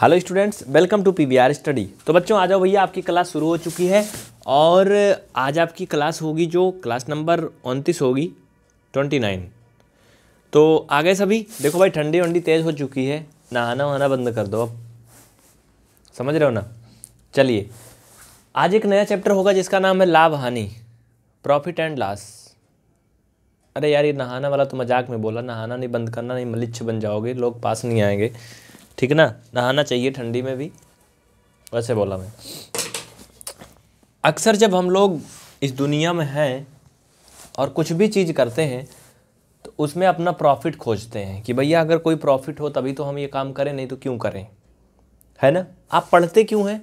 Hello students welcome to PVR study तो बच्चों आ जाओ भैया आपकी क्लास शुरू हो चुकी है और आज आपकी क्लास होगी जो क्लास नंबर उनतीस होगी ट्वेंटी नाइन तो आ गए सभी देखो भाई ठंडी वंडी तेज़ हो चुकी है नहाना वहाना बंद कर दो अब समझ रहे हो ना चलिए आज एक नया चैप्टर होगा जिसका नाम है लाभ हानि प्रॉफिट एंड लॉस अरे यार ये नहाना वाला तो मजाक में बोला नहाना नहीं बंद करना नहीं मलिच्छ बन जाओगे लोग पास नहीं आएंगे ठीक ना नहाना चाहिए ठंडी में भी वैसे बोला मैं अक्सर जब हम लोग इस दुनिया में हैं और कुछ भी चीज़ करते हैं तो उसमें अपना प्रॉफिट खोजते हैं कि भैया अगर कोई प्रॉफिट हो तभी तो हम ये काम करें नहीं तो क्यों करें है ना आप पढ़ते क्यों हैं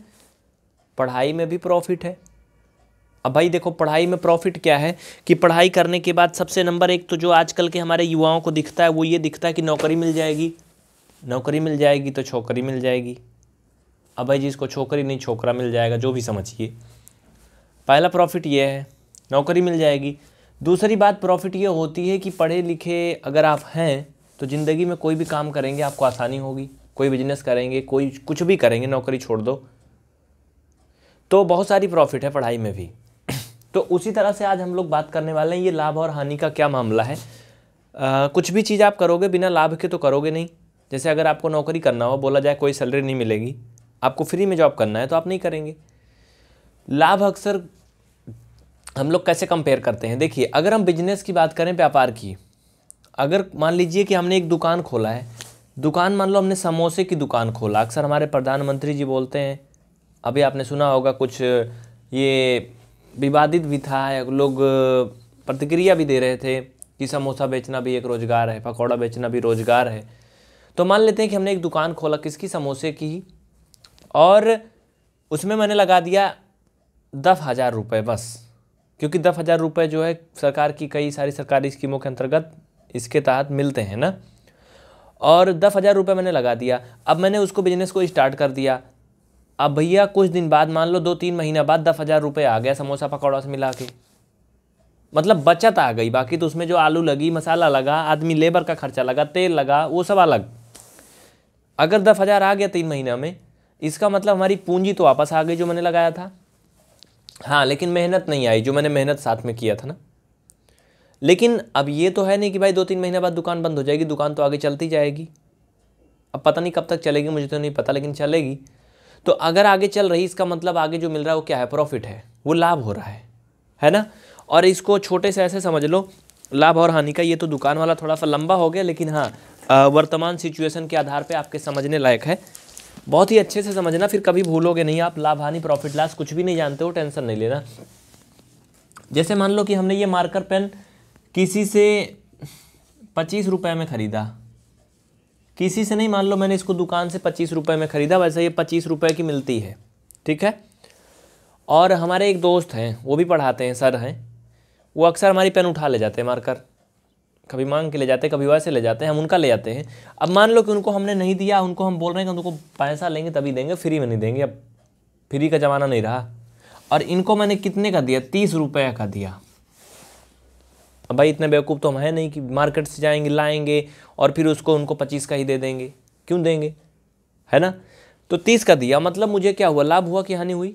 पढ़ाई में भी प्रॉफिट है अब भाई देखो पढ़ाई में प्रॉफिट क्या है कि पढ़ाई करने के बाद सबसे नंबर एक तो जो आजकल के हमारे युवाओं को दिखता है वो ये दिखता है कि नौकरी मिल जाएगी नौकरी मिल जाएगी तो छोकरी मिल जाएगी अब भाई जी इसको छोकरी नहीं छोकरा मिल जाएगा जो भी समझिए पहला प्रॉफिट ये है नौकरी मिल जाएगी दूसरी बात प्रॉफिट ये होती है कि पढ़े लिखे अगर आप हैं तो ज़िंदगी में कोई भी काम करेंगे आपको आसानी होगी कोई बिजनेस करेंगे कोई कुछ भी करेंगे नौकरी छोड़ दो तो बहुत सारी प्रॉफिट है पढ़ाई में भी तो उसी तरह से आज हम लोग बात करने वाले हैं ये लाभ और हानि का क्या मामला है आ, कुछ भी चीज़ आप करोगे बिना लाभ के तो करोगे नहीं जैसे अगर आपको नौकरी करना हो बोला जाए कोई सैलरी नहीं मिलेगी आपको फ्री में जॉब करना है तो आप नहीं करेंगे लाभ अक्सर हम लोग कैसे कंपेयर करते हैं देखिए अगर हम बिजनेस की बात करें व्यापार की अगर मान लीजिए कि हमने एक दुकान खोला है दुकान मान लो हमने समोसे की दुकान खोला अक्सर हमारे प्रधानमंत्री जी बोलते हैं अभी आपने सुना होगा कुछ ये विवादित भी था लोग प्रतिक्रिया भी दे रहे थे कि समोसा बेचना भी एक रोज़गार है पकौड़ा बेचना भी रोज़गार है तो मान लेते हैं कि हमने एक दुकान खोला किसकी समोसे की और उसमें मैंने लगा दिया दस हज़ार रुपये बस क्योंकि दस हज़ार रुपये जो है सरकार की कई सारी सरकारी स्कीमों के अंतर्गत इसके तहत मिलते हैं ना और दस हज़ार रुपये मैंने लगा दिया अब मैंने उसको बिजनेस को स्टार्ट कर दिया अब भैया कुछ दिन बाद मान लो दो तीन महीना बाद दस हज़ार रुपये आ गया समोसा पकौड़ा से मिला के मतलब बचत आ गई बाकी तो उसमें जो आलू लगी मसाला लगा आदमी लेबर का खर्चा लगा तेल लगा वो सब अलग अगर दस हज़ार आ गया तीन महीना में इसका मतलब हमारी पूंजी तो वापस आ गई जो मैंने लगाया था हाँ लेकिन मेहनत नहीं आई जो मैंने मेहनत साथ में किया था ना लेकिन अब ये तो है नहीं कि भाई दो तीन महीने बाद दुकान बंद हो जाएगी दुकान तो आगे चलती जाएगी अब पता नहीं कब तक चलेगी मुझे तो नहीं पता लेकिन चलेगी तो अगर आगे चल रही इसका मतलब आगे जो मिल रहा है वो क्या है प्रॉफिट है वो लाभ हो रहा है है ना और इसको छोटे से ऐसे समझ लो लाभ और हानि का ये तो दुकान वाला थोड़ा सा लंबा हो गया लेकिन हाँ वर्तमान सिचुएशन के आधार पे आपके समझने लायक है बहुत ही अच्छे से समझना फिर कभी भूलोगे नहीं आप लाभ हानि प्रॉफिट लॉस कुछ भी नहीं जानते हो टेंशन नहीं लेना जैसे मान लो कि हमने ये मार्कर पेन किसी से पच्चीस रुपये में ख़रीदा किसी से नहीं मान लो मैंने इसको दुकान से पच्चीस रुपये में ख़रीदा वैसे ये पच्चीस रुपये की मिलती है ठीक है और हमारे एक दोस्त हैं वो भी पढ़ाते हैं सर हैं वो अक्सर हमारी पेन उठा ले जाते हैं मार्कर कभी मांग के ले जाते हैं कभी वैसे ले जाते हैं हम उनका ले जाते हैं अब मान लो कि उनको हमने नहीं दिया उनको हम बोल रहे हैं कि उनको पैसा लेंगे तभी देंगे फ्री में नहीं देंगे अब फ्री का ज़माना नहीं रहा और इनको मैंने कितने का दिया तीस रुपये का दिया अब भाई इतने बेवकूफ़ तो हम है नहीं कि मार्केट से जाएंगे लाएंगे और फिर उसको उनको पच्चीस का ही दे देंगे क्यों देंगे है ना तो तीस का दिया मतलब मुझे क्या हुआ लाभ हुआ कि हानि हुई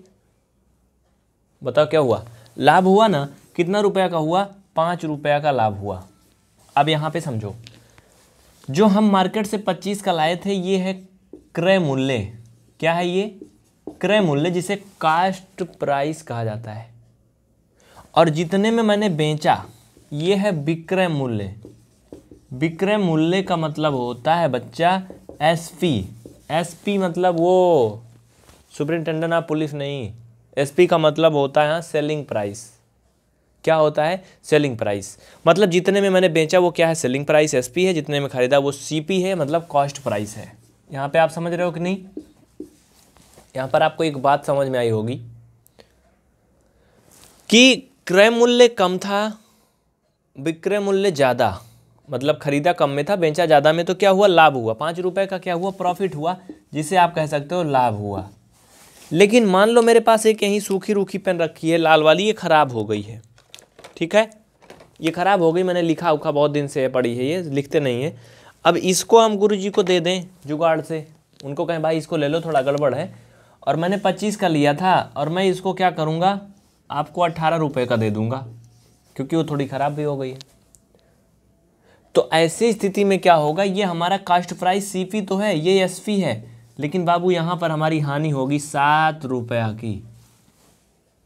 बताओ क्या हुआ लाभ हुआ ना कितना रुपया का हुआ पाँच रुपया का लाभ हुआ अब यहाँ पे समझो जो हम मार्केट से 25 का लाए थे ये है क्रय मूल्य क्या है ये क्रय मूल्य जिसे कास्ट प्राइस कहा जाता है और जितने में मैंने बेचा ये है विक्रय मूल्य विक्रय मूल्य का मतलब होता है बच्चा एस पी एस पी मतलब वो सुपरिंटेंडेंट ऑफ पुलिस नहीं एस पी का मतलब होता है हाँ, सेलिंग प्राइस क्या होता है सेलिंग प्राइस मतलब जितने में मैंने बेचा वो क्या है सेलिंग प्राइस एस है जितने में ख़रीदा वो सी है मतलब कॉस्ट प्राइस है यहाँ पर आप समझ रहे हो कि नहीं यहाँ पर आपको एक बात समझ में आई होगी कि क्रय मूल्य कम था विक्रय मूल्य ज़्यादा मतलब खरीदा कम में था बेचा ज़्यादा में तो क्या हुआ लाभ हुआ पाँच रुपये का क्या हुआ प्रॉफिट हुआ जिसे आप कह सकते हो लाभ हुआ लेकिन मान लो मेरे पास एक यहीं सूखी रूखी पेन रखी है लाल वाली ये ख़राब हो गई है ठीक है ये खराब हो गई मैंने लिखा उखा बहुत दिन से पड़ी है ये लिखते नहीं है अब इसको हम गुरु जी को दे दें जुगाड़ से उनको कहें भाई इसको ले लो थोड़ा गड़बड़ है और मैंने पच्चीस का लिया था और मैं इसको क्या करूँगा आपको अट्ठारह रुपये का दे दूँगा क्योंकि वो थोड़ी ख़राब भी हो गई है तो ऐसी स्थिति में क्या होगा ये हमारा कास्ट प्राइस सी तो है ये एस है लेकिन बाबू यहाँ पर हमारी हानि होगी सात रुपया की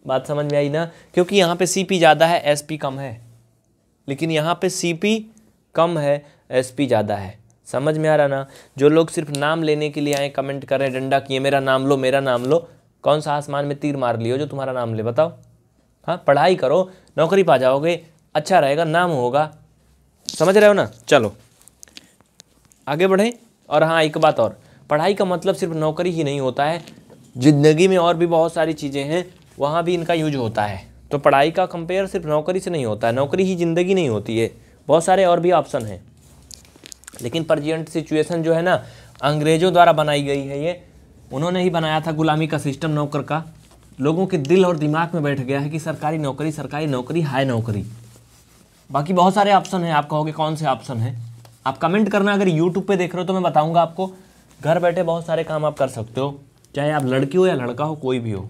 बात समझ में आई ना क्योंकि यहाँ पे सी पी ज़्यादा है एस पी कम है लेकिन यहाँ पे सी पी कम है एस पी ज़्यादा है समझ में आ रहा ना जो लोग सिर्फ नाम लेने के लिए आए कमेंट कर रहे हैं डंडा किए मेरा नाम लो मेरा नाम लो कौन सा आसमान में तीर मार लियो जो तुम्हारा नाम ले बताओ हाँ पढ़ाई करो नौकरी पा जाओगे अच्छा रहेगा नाम होगा समझ रहे हो ना चलो आगे बढ़ें और हाँ एक बात और पढ़ाई का मतलब सिर्फ नौकरी ही नहीं होता है ज़िंदगी में और भी बहुत सारी चीज़ें हैं वहाँ भी इनका यूज होता है तो पढ़ाई का कंपेयर सिर्फ नौकरी से नहीं होता है नौकरी ही ज़िंदगी नहीं होती है बहुत सारे और भी ऑप्शन हैं लेकिन प्रजेंट सिचुएसन जो है ना अंग्रेज़ों द्वारा बनाई गई है ये उन्होंने ही बनाया था गुलामी का सिस्टम नौकर का लोगों के दिल और दिमाग में बैठ गया है कि सरकारी नौकरी सरकारी नौकरी हाई नौकरी बाकी बहुत सारे ऑप्शन हैं आप कहोगे कौन से ऑप्शन हैं आप कमेंट करना अगर यूट्यूब पे देख रहे हो तो मैं बताऊंगा आपको घर बैठे बहुत सारे काम आप कर सकते हो चाहे आप लड़की हो या लड़का हो कोई भी हो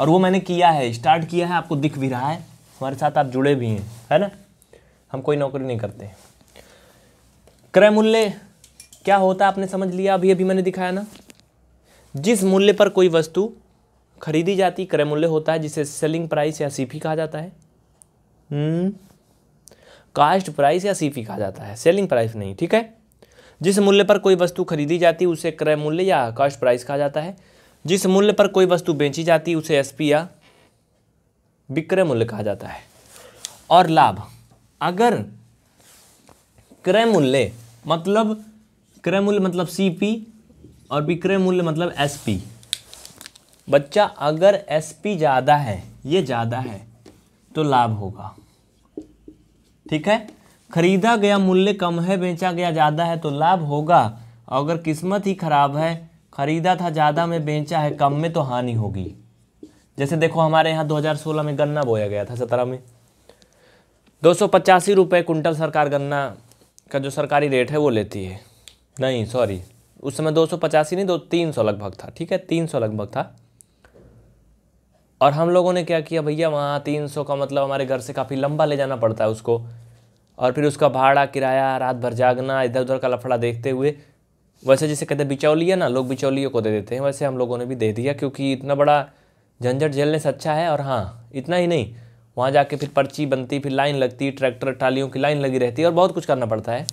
और वो मैंने किया है स्टार्ट किया है आपको दिख भी रहा है हमारे साथ आप जुड़े भी हैं है ना हम कोई नौकरी नहीं करते क्रय मूल्य क्या होता है आपने समझ लिया अभी अभी मैंने दिखाया ना जिस मूल्य पर कोई वस्तु खरीदी जाती क्रय मूल्य होता है जिसे सेलिंग प्राइस या सीपी कहा जाता है कास्ट हम्म। प्राइस या सीपी कहा जाता है सेलिंग प्राइस नहीं ठीक है जिस मूल्य पर कोई वस्तु खरीदी जाती है उसे क्रय मूल्य या कास्ट प्राइस कहा जाता है जिस मूल्य पर कोई वस्तु बेची जाती है उसे एसपी या विक्रय मूल्य कहा जाता है और लाभ अगर क्रय मूल्य मतलब क्रय मूल्य मतलब सीपी और विक्रय मूल्य मतलब एसपी बच्चा अगर एसपी ज़्यादा है ये ज़्यादा है तो लाभ होगा ठीक है खरीदा गया मूल्य कम है बेचा गया ज़्यादा है तो लाभ होगा अगर किस्मत ही खराब है खरीदा था ज़्यादा में बेचा है कम में तो हानि होगी जैसे देखो हमारे यहाँ 2016 में गन्ना बोया गया था सत्रह में दो सौ पचासी रुपये कुंटल सरकार गन्ना का जो सरकारी रेट है वो लेती है नहीं सॉरी उस समय दो सौ पचासी नहीं दो तीन सौ लगभग था ठीक है तीन सौ लगभग था और हम लोगों ने क्या किया भैया वहाँ तीन सौ का मतलब हमारे घर से काफ़ी लंबा ले जाना पड़ता है उसको और फिर उसका भाड़ा किराया रात भर जागना इधर उधर का लफड़ा देखते हुए वैसे जैसे कहते हैं बिचौलिया ना लोग बिचौलियों को दे देते हैं वैसे हम लोगों ने भी दे दिया क्योंकि इतना बड़ा झंझट झेलने से अच्छा है और हाँ इतना ही नहीं वहाँ जाके फिर पर्ची बनती फिर लाइन लगती ट्रैक्टर ट्रालियों की लाइन लगी रहती है और बहुत कुछ करना पड़ता है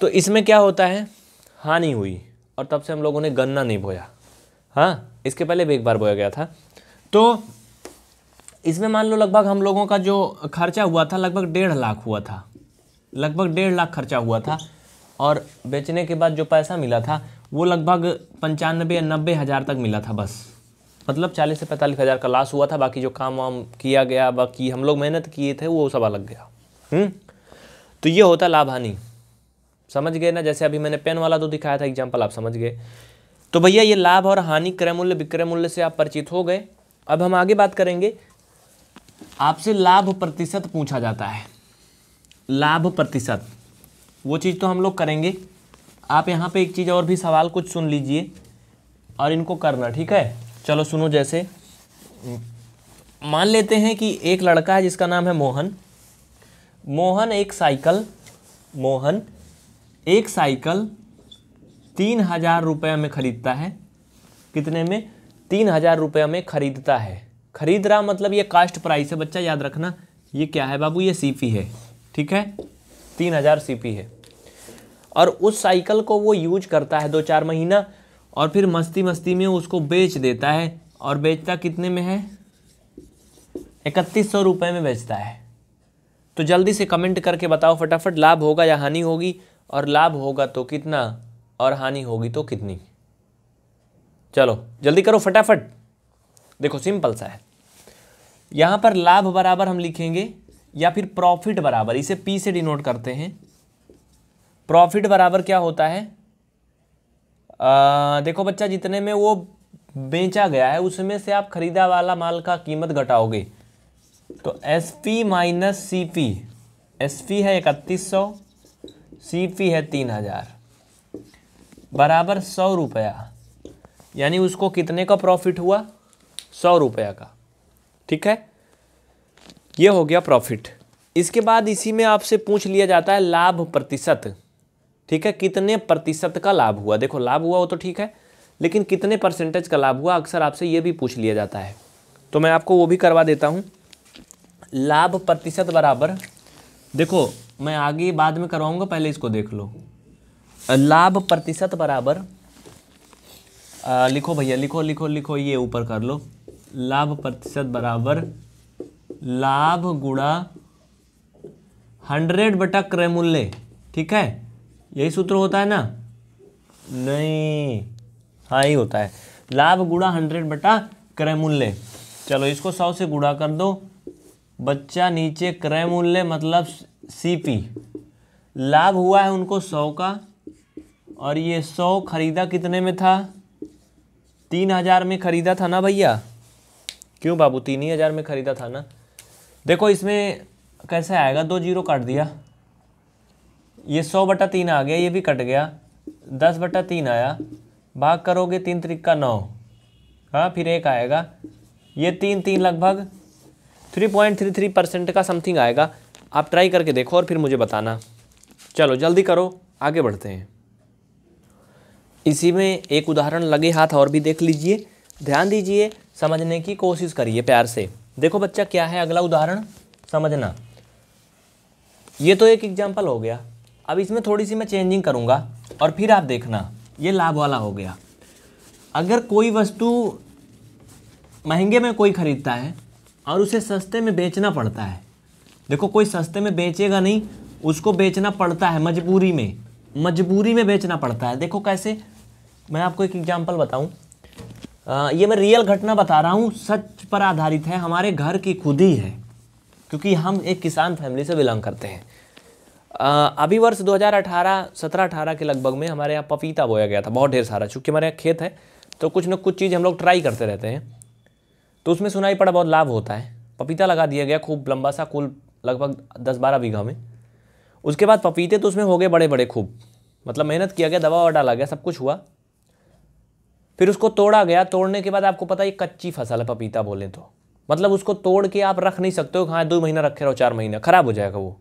तो इसमें क्या होता है हानि हुई और तब से हम लोगों ने गन्ना नहीं बोया हाँ इसके पहले भी एक बार बोया गया था तो इसमें मान लो लगभग हम लोगों का जो खर्चा हुआ था लगभग डेढ़ लाख हुआ था लगभग डेढ़ लाख खर्चा हुआ था और बेचने के बाद जो पैसा मिला था वो लगभग पंचानबे या नब्बे हज़ार तक मिला था बस मतलब चालीस से पैंतालीस हज़ार का लॉस हुआ था बाकी जो काम वाम किया गया बाकी हम लोग मेहनत किए थे वो सब अलग गया हुँ? हम्म? तो ये होता लाभ हानि समझ गए ना जैसे अभी मैंने पेन वाला तो दिखाया था एग्जाम्पल आप समझ गए तो भैया ये लाभ और हानि क्रय मूल्य विक्रय मूल्य से आप परिचित हो गए अब हम आगे बात करेंगे आपसे लाभ प्रतिशत पूछा जाता है लाभ प्रतिशत वो चीज़ तो हम लोग करेंगे आप यहाँ पे एक चीज़ और भी सवाल कुछ सुन लीजिए और इनको करना ठीक है चलो सुनो जैसे मान लेते हैं कि एक लड़का है जिसका नाम है मोहन मोहन एक साइकिल मोहन एक साइकिल तीन हज़ार रुपये में ख़रीदता है कितने में तीन हज़ार रुपये में ख़रीदता है ख़रीद रहा मतलब ये कास्ट प्राइस है बच्चा याद रखना ये क्या है बाबू ये सीपी है ठीक है तीन हज़ार सी है और उस साइकिल को वो यूज करता है दो चार महीना और फिर मस्ती मस्ती में उसको बेच देता है और बेचता कितने में है इकतीस सौ रुपये में बेचता है तो जल्दी से कमेंट करके बताओ फटाफट लाभ होगा या हानि होगी और लाभ होगा तो कितना और हानि होगी तो कितनी चलो जल्दी करो फटाफट देखो सिंपल सा है यहाँ पर लाभ बराबर हम लिखेंगे या फिर प्रॉफिट बराबर इसे पी से डिनोट करते हैं प्रॉफिट बराबर क्या होता है आ, देखो बच्चा जितने में वो बेचा गया है उसमें से आप खरीदा वाला माल का कीमत घटाओगे तो S P minus C P S P है इकतीस सौ सी पी है तीन हज़ार बराबर सौ रुपया यानी उसको कितने का प्रॉफिट हुआ सौ रुपया का ठीक है ये हो गया प्रॉफिट इसके बाद इसी में आपसे पूछ लिया जाता है लाभ प्रतिशत ठीक है कितने प्रतिशत का लाभ हुआ देखो लाभ हुआ वो तो ठीक है लेकिन कितने परसेंटेज का लाभ हुआ अक्सर आपसे ये भी पूछ लिया जाता है तो मैं आपको वो भी करवा देता हूँ लाभ प्रतिशत बराबर देखो मैं आगे बाद में करवाऊँगा पहले इसको देख लो लाभ प्रतिशत बराबर आ, लिखो भैया लिखो लिखो लिखो ये ऊपर कर लो लाभ प्रतिशत बराबर लाभ गुणा हंड्रेड बटा क्रय मूल्य ठीक है यही सूत्र होता है ना नहीं हाँ ही होता है लाभ गुणा हंड्रेड बटा क्रय मूल्य चलो इसको सौ से गुणा कर दो बच्चा नीचे क्रय मूल्य मतलब सीपी लाभ हुआ है उनको सौ का और ये सौ खरीदा कितने में था तीन हज़ार में ख़रीदा था ना भैया क्यों बाबू तीन ही हज़ार में ख़रीदा था ना देखो इसमें कैसे आएगा दो जीरो काट दिया ये सौ बटा तीन आ गया ये भी कट गया दस बटा तीन आया भाग करोगे तीन का नौ हाँ फिर एक आएगा ये तीन तीन लगभग three point three three percent का समथिंग आएगा आप ट्राई करके देखो और फिर मुझे बताना चलो जल्दी करो आगे बढ़ते हैं इसी में एक उदाहरण लगे हाथ और भी देख लीजिए ध्यान दीजिए समझने की कोशिश करिए प्यार से देखो बच्चा क्या है अगला उदाहरण समझना ये तो एक एग्जाम्पल हो गया अब इसमें थोड़ी सी मैं चेंजिंग करूँगा और फिर आप देखना ये लाभ वाला हो गया अगर कोई वस्तु महंगे में कोई ख़रीदता है और उसे सस्ते में बेचना पड़ता है देखो कोई सस्ते में बेचेगा नहीं उसको बेचना पड़ता है मजबूरी में मजबूरी में बेचना पड़ता है देखो कैसे मैं आपको एक एग्जाम्पल बताऊँ ये मैं रियल घटना बता रहा हूँ सच पर आधारित है हमारे घर की खुद ही है क्योंकि हम एक किसान फैमिली से बिलोंग करते हैं अभी वर्ष 2018 17 18 के लगभग में हमारे यहाँ पपीता बोया गया था बहुत ढेर सारा चूँकि हमारे यहाँ खेत है तो कुछ ना कुछ चीज़ हम लोग ट्राई करते रहते हैं तो उसमें सुनाई पड़ा बहुत लाभ होता है पपीता लगा दिया गया खूब लंबा सा कुल लगभग दस बारह बीघा में उसके बाद पपीते तो उसमें हो गए बड़े बड़े खूब मतलब मेहनत किया गया दवा ववा डाला गया सब कुछ हुआ फिर उसको तोड़ा गया तोड़ने के बाद आपको पता है कच्ची फसल है पपीता बोलें तो मतलब उसको तोड़ के आप रख नहीं सकते हो हाँ दो महीना रखे रहो चार महीना ख़राब हो जाएगा वो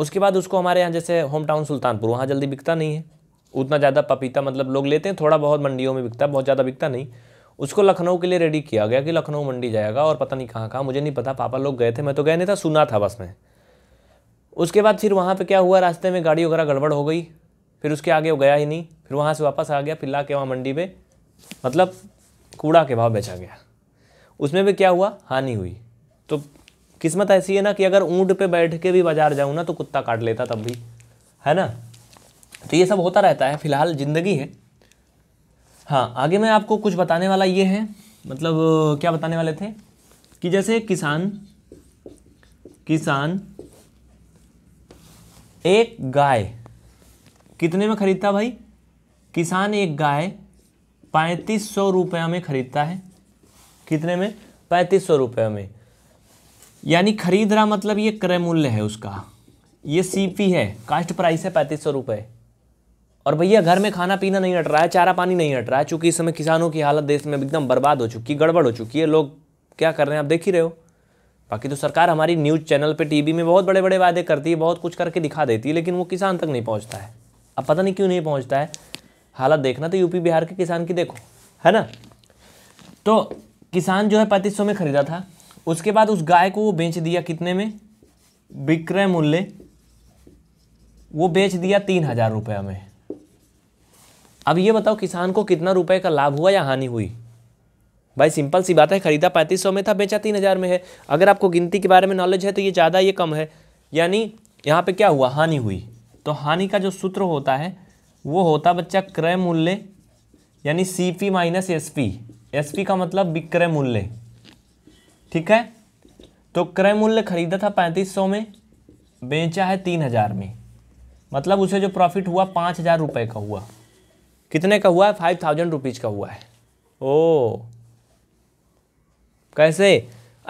उसके बाद उसको हमारे यहाँ जैसे होम टाउन सुल्तानपुर वहाँ जल्दी बिकता नहीं है उतना ज़्यादा पपीता मतलब लोग लेते हैं थोड़ा बहुत मंडियों में बिकता है बहुत ज़्यादा बिकता नहीं उसको लखनऊ के लिए रेडी किया गया कि लखनऊ मंडी जाएगा और पता नहीं कहाँ कहाँ मुझे नहीं पता पापा लोग गए थे मैं तो गया नहीं था सुना था बस में उसके बाद फिर वहाँ पर क्या हुआ रास्ते में गाड़ी वगैरह गड़बड़ हो गई फिर उसके आगे वो गया ही नहीं फिर वहाँ से वापस आ गया फिर ला के वहाँ मंडी में मतलब कूड़ा के भाव बेचा गया उसमें भी क्या हुआ हानि हुई तो किस्मत ऐसी है ना कि अगर ऊँट पे बैठ के भी बाज़ार जाऊँ ना तो कुत्ता काट लेता तब भी है ना तो ये सब होता रहता है फिलहाल ज़िंदगी है हाँ आगे मैं आपको कुछ बताने वाला ये है मतलब क्या बताने वाले थे कि जैसे किसान किसान एक गाय कितने में खरीदता भाई किसान एक गाय पैंतीस सौ रुपया में खरीदता है कितने में पैंतीस सौ रुपये में यानी खरीद रहा मतलब ये क्रय मूल्य है उसका ये सीपी है कास्ट प्राइस है पैंतीस सौ रुपये और भैया घर में खाना पीना नहीं हट रहा है चारा पानी नहीं हट रहा है चूँकि इस समय किसानों की हालत देश में एकदम बर्बाद हो चुकी है गड़बड़ हो चुकी है लोग क्या कर रहे हैं आप देख ही रहे हो बाकी तो सरकार हमारी न्यूज़ चैनल पे टीवी में बहुत बड़े बड़े वादे करती है बहुत कुछ करके दिखा देती है लेकिन वो किसान तक नहीं पहुँचता है अब पता नहीं क्यों नहीं पहुँचता है हालत देखना तो यूपी बिहार के किसान की देखो है ना तो किसान जो है पैंतीस में ख़रीदा था उसके बाद उस गाय को वो बेच दिया कितने में विक्रय मूल्य वो बेच दिया तीन हज़ार रुपये में अब ये बताओ किसान को कितना रुपए का लाभ हुआ या हानि हुई भाई सिंपल सी बात है ख़रीदा पैंतीस सौ में था बेचा तीन हज़ार में है अगर आपको गिनती के बारे में नॉलेज है तो ये ज़्यादा ये कम है यानी यहाँ पे क्या हुआ हानि हुई तो हानि का जो सूत्र होता है वो होता बच्चा क्रय मूल्य यानी C P minus S P S P का मतलब विक्रय मूल्य ठीक है तो क्रय मूल्य खरीदा था पैंतीस सौ में बेचा है तीन हज़ार में मतलब उसे जो प्रॉफिट हुआ पाँच हज़ार रुपये का हुआ कितने का हुआ है फाइव थाउजेंड रुपीज़ का हुआ है ओ कैसे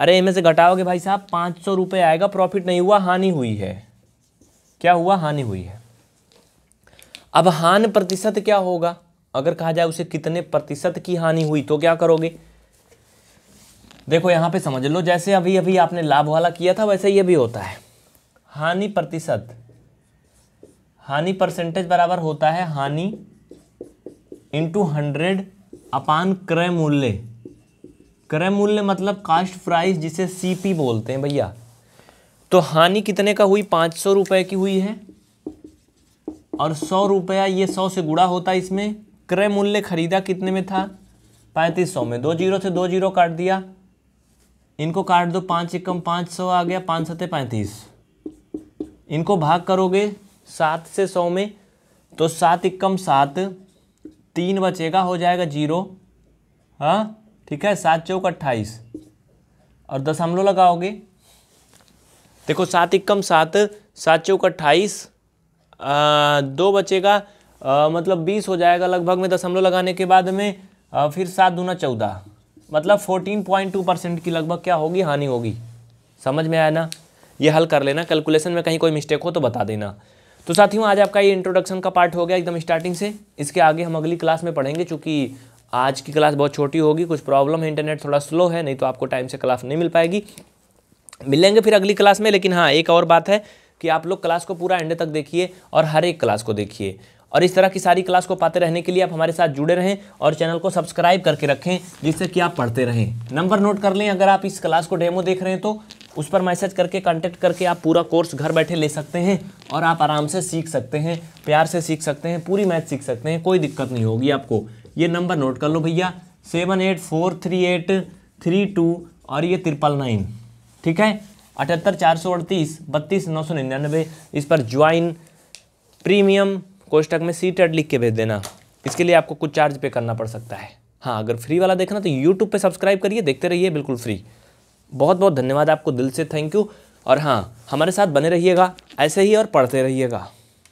अरे इनमें से घटाओगे भाई साहब पाँच सौ रुपये आएगा प्रॉफिट नहीं हुआ हानि हुई है क्या हुआ हानि हुई है अब हान प्रतिशत क्या होगा अगर कहा जाए उसे कितने प्रतिशत की हानि हुई तो क्या करोगे देखो यहां पे समझ लो जैसे अभी अभी आपने लाभ वाला किया था वैसे ये भी होता है हानि प्रतिशत हानि परसेंटेज बराबर होता है हानि इंटू हंड्रेड अपान क्रय मूल्य क्रय मूल्य मतलब कास्ट प्राइस जिसे सीपी बोलते हैं भैया तो हानि कितने का हुई पाँच सौ रुपये की हुई है और सौ रुपया ये सौ से गुड़ा होता है इसमें क्रय मूल्य खरीदा कितने में था पैंतीस सौ में दो जीरो से दो जीरो काट दिया इनको काट दो पाँच एकम पाँच सौ आ गया पाँच सत्ते पैंतीस इनको भाग करोगे सात से सौ में तो सात इक्कम सात तीन बचेगा हो जाएगा जीरो हाँ ठीक है सात चौक अट्ठाईस और दशमलव लगाओगे देखो सात इक्कम सात सात चौक अट्ठाईस दो बचेगा आ, मतलब बीस हो जाएगा लगभग में दशमलव लगाने के बाद में आ, फिर सात दूना चौदह मतलब फोर्टीन पॉइंट टू परसेंट की लगभग क्या होगी हानि होगी समझ में आया ना ये हल कर लेना कैलकुलेशन में कहीं कोई मिस्टेक हो तो बता देना तो साथियों आज आपका ये इंट्रोडक्शन का पार्ट हो गया एकदम स्टार्टिंग से इसके आगे हम अगली क्लास में पढ़ेंगे चूँकि आज की क्लास बहुत छोटी होगी कुछ प्रॉब्लम है इंटरनेट थोड़ा स्लो है नहीं तो आपको टाइम से क्लास नहीं मिल पाएगी मिलेंगे फिर अगली क्लास में लेकिन हाँ एक और बात है कि आप लोग क्लास को पूरा एंड तक देखिए और हर एक क्लास को देखिए और इस तरह की सारी क्लास को पाते रहने के लिए आप हमारे साथ जुड़े रहें और चैनल को सब्सक्राइब करके रखें जिससे कि आप पढ़ते रहें नंबर नोट कर लें अगर आप इस क्लास को डेमो देख रहे हैं तो उस पर मैसेज करके कांटेक्ट करके आप पूरा कोर्स घर बैठे ले सकते हैं और आप आराम से सीख सकते हैं प्यार से सीख सकते हैं पूरी मैथ सीख सकते हैं कोई दिक्कत नहीं होगी आपको ये नंबर नोट कर लो भैया seven eight four three eight three two और ये त्रिपल नाइन ठीक है अठहत्तर चार सौ अड़तीस बत्तीस नौ सौ निन्यानवे इस पर ज्वाइन प्रीमियम कोष्टक में सी टेट लिख के भेज देना इसके लिए आपको कुछ चार्ज पे करना पड़ सकता है हाँ अगर फ्री वाला देखना तो यूट्यूब पे सब्सक्राइब करिए देखते रहिए बिल्कुल फ्री बहुत बहुत धन्यवाद आपको दिल से थैंक यू और हाँ हमारे साथ बने रहिएगा ऐसे ही और पढ़ते रहिएगा